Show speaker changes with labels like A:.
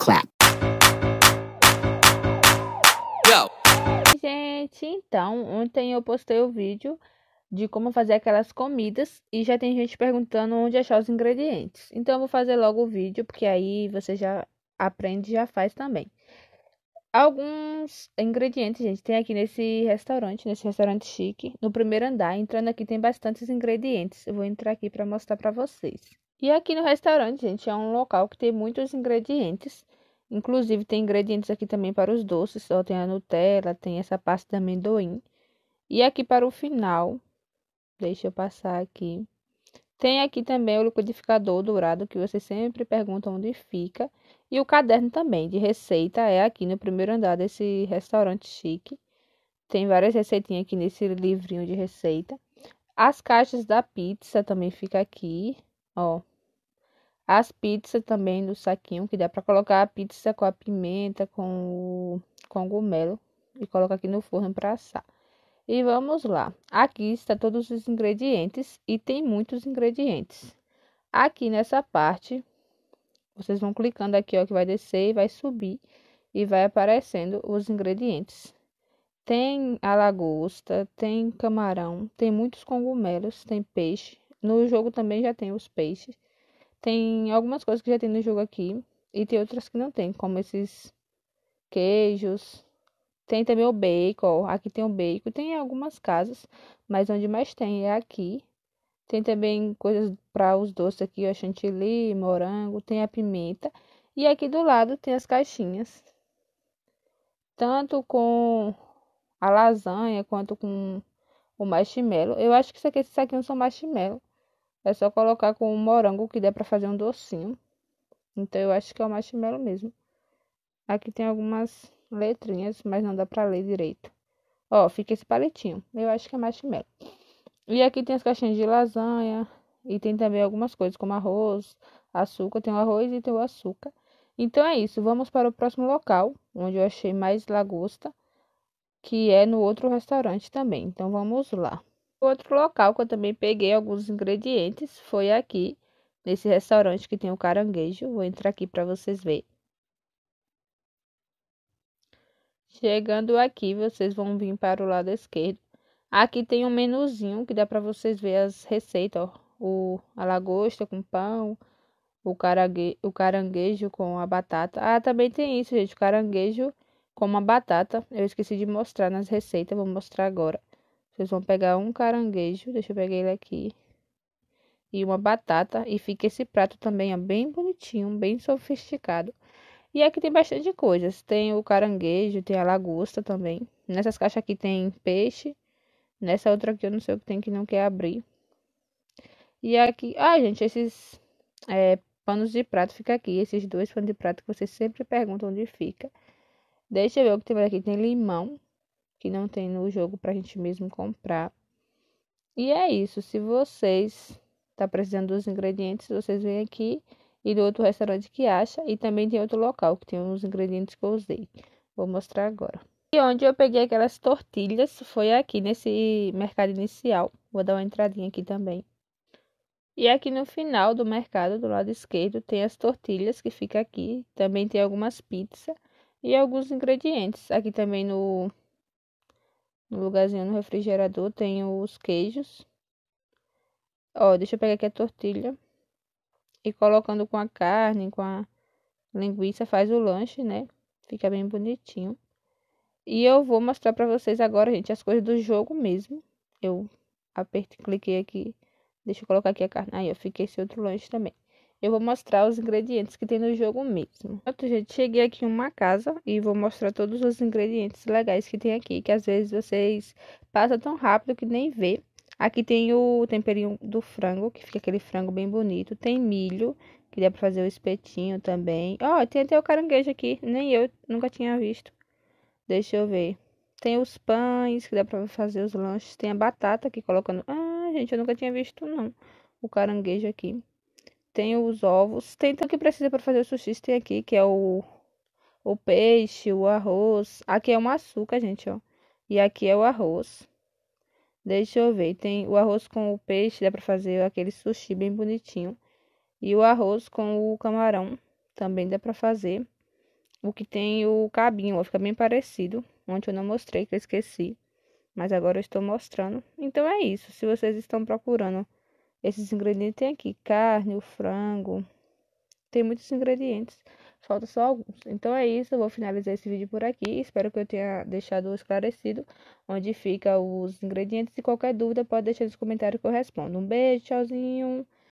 A: clap. Yo. Gente, então, ontem eu postei o vídeo de como fazer aquelas comidas e já tem gente perguntando onde achar os ingredientes. Então eu vou fazer logo o vídeo, porque aí você já aprende e já faz também. Alguns ingredientes, gente, tem aqui nesse restaurante, nesse restaurante chique, no primeiro andar. Entrando aqui tem bastantes ingredientes. Eu vou entrar aqui para mostrar para vocês. E aqui no restaurante, gente, é um local que tem muitos ingredientes. Inclusive, tem ingredientes aqui também para os doces. Só tem a Nutella, tem essa pasta de amendoim. E aqui para o final, deixa eu passar aqui. Tem aqui também o liquidificador dourado, que você sempre pergunta onde fica. E o caderno também de receita é aqui no primeiro andar desse restaurante chique. Tem várias receitinhas aqui nesse livrinho de receita. As caixas da pizza também fica aqui, ó. As pizzas também do saquinho, que dá para colocar a pizza com a pimenta, com o cogumelo e colocar aqui no forno para assar. E vamos lá. Aqui está todos os ingredientes e tem muitos ingredientes. Aqui nessa parte, vocês vão clicando aqui, ó, que vai descer e vai subir e vai aparecendo os ingredientes. Tem a lagosta, tem camarão, tem muitos cogumelos, tem peixe. No jogo também já tem os peixes tem algumas coisas que já tem no jogo aqui e tem outras que não tem, como esses queijos. Tem também o bacon, aqui tem o bacon, tem algumas casas, mas onde mais tem é aqui. Tem também coisas para os doces aqui, o chantilly, morango, tem a pimenta. E aqui do lado tem as caixinhas. Tanto com a lasanha quanto com o marshmallow. Eu acho que isso aqui, esses aqui não são marshmallow. É só colocar com um morango que dá para fazer um docinho. Então eu acho que é o marshmallow mesmo. Aqui tem algumas letrinhas, mas não dá para ler direito. Ó, fica esse palitinho. Eu acho que é marshmallow. E aqui tem as caixinhas de lasanha. E tem também algumas coisas, como arroz, açúcar. Tem o arroz e tem o açúcar. Então é isso. Vamos para o próximo local, onde eu achei mais lagosta. Que é no outro restaurante também. Então vamos lá outro local que eu também peguei alguns ingredientes foi aqui, nesse restaurante que tem o caranguejo. Vou entrar aqui para vocês verem. Chegando aqui, vocês vão vir para o lado esquerdo. Aqui tem um menuzinho que dá para vocês ver as receitas, ó. O, a lagosta com pão, o, o caranguejo com a batata. Ah, também tem isso, gente, o caranguejo com a batata. Eu esqueci de mostrar nas receitas, vou mostrar agora. Vocês vão pegar um caranguejo, deixa eu pegar ele aqui, e uma batata. E fica esse prato também, ó, bem bonitinho, bem sofisticado. E aqui tem bastante coisas. Tem o caranguejo, tem a lagosta também. Nessas caixas aqui tem peixe. Nessa outra aqui eu não sei o que tem que não quer abrir. E aqui, ah, gente, esses é, panos de prato fica aqui. Esses dois panos de prato que vocês sempre perguntam onde fica. Deixa eu ver o que tem aqui. Tem limão que não tem no jogo para a gente mesmo comprar. E é isso. Se vocês tá precisando dos ingredientes, vocês vêm aqui e do outro restaurante que acha e também tem outro local que tem os ingredientes que eu usei. Vou mostrar agora. E onde eu peguei aquelas tortilhas foi aqui nesse mercado inicial. Vou dar uma entradinha aqui também. E aqui no final do mercado, do lado esquerdo, tem as tortilhas que fica aqui. Também tem algumas pizzas e alguns ingredientes. Aqui também no no lugarzinho no refrigerador tem os queijos. Ó, deixa eu pegar aqui a tortilha. E colocando com a carne, com a linguiça, faz o lanche, né? Fica bem bonitinho. E eu vou mostrar pra vocês agora, gente, as coisas do jogo mesmo. Eu e cliquei aqui. Deixa eu colocar aqui a carne. Aí, eu fiquei esse outro lanche também eu vou mostrar os ingredientes que tem no jogo mesmo. Pronto, gente, cheguei aqui em uma casa e vou mostrar todos os ingredientes legais que tem aqui, que às vezes vocês passam tão rápido que nem vê. Aqui tem o temperinho do frango, que fica aquele frango bem bonito. Tem milho, que dá pra fazer o espetinho também. Ó, oh, tem até o caranguejo aqui, nem eu nunca tinha visto. Deixa eu ver. Tem os pães, que dá pra fazer os lanches. Tem a batata que colocando... Ah, gente, eu nunca tinha visto, não, o caranguejo aqui tem os ovos, tem tudo que precisa para fazer o sushi, tem aqui, que é o, o peixe, o arroz. Aqui é um açúcar, gente, ó. E aqui é o arroz. Deixa eu ver, tem o arroz com o peixe, dá para fazer aquele sushi bem bonitinho. E o arroz com o camarão também dá para fazer. O que tem o cabinho, ó, fica bem parecido. Ontem eu não mostrei, que eu esqueci. Mas agora eu estou mostrando. Então é isso. Se vocês estão procurando esses ingredientes tem aqui: carne, o frango. Tem muitos ingredientes, falta só alguns. Então é isso, eu vou finalizar esse vídeo por aqui. Espero que eu tenha deixado esclarecido onde fica os ingredientes. E qualquer dúvida, pode deixar nos comentários que eu respondo. Um beijo, tchauzinho.